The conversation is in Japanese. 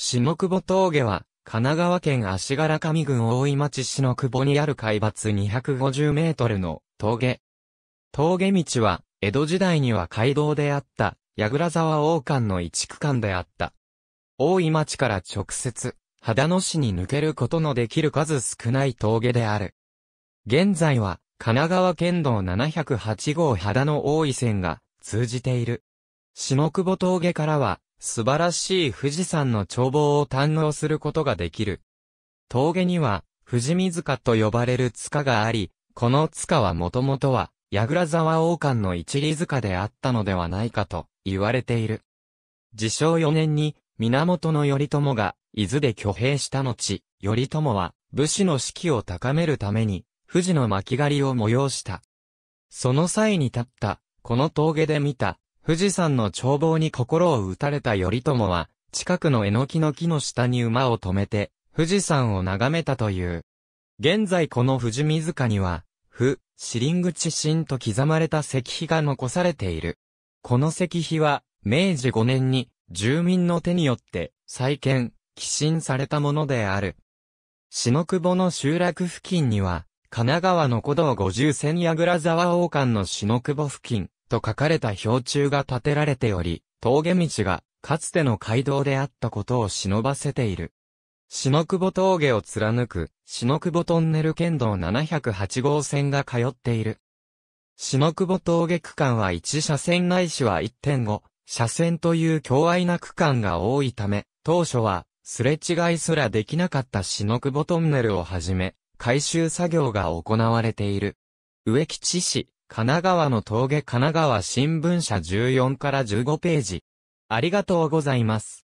下久保峠は、神奈川県足柄上郡大井町下久保にある海抜250メートルの峠。峠道は、江戸時代には街道であった、矢倉沢王冠の一区間であった。大井町から直接、秦野市に抜けることのできる数少ない峠である。現在は、神奈川県道708号秦野大井線が通じている。下久保峠からは、素晴らしい富士山の眺望を堪能することができる。峠には、富士水塚と呼ばれる塚があり、この塚はもともとは、矢倉沢王冠の一里塚であったのではないかと言われている。自称4年に、源頼朝が、伊豆で挙兵した後、頼朝は、武士の士気を高めるために、富士の巻狩りを催した。その際に立った、この峠で見た、富士山の眺望に心を打たれた頼朝は、近くのえのきの木の下に馬を止めて、富士山を眺めたという。現在この富士水塚には、府シリング地震と刻まれた石碑が残されている。この石碑は、明治5年に、住民の手によって、再建、寄進されたものである。篠久保の集落付近には、神奈川の古道五十千矢倉沢王冠の篠久保付近、と書かれた標柱が建てられており、峠道がかつての街道であったことを忍ばせている。篠久保峠を貫く、篠久保トンネル県道708号線が通っている。篠久保峠区間は1車線ないしは1.5車線という強愛な区間が多いため、当初はすれ違いすらできなかった篠久保トンネルをはじめ、改修作業が行われている。植木地市、神奈川の峠神奈川新聞社14から15ページ。ありがとうございます。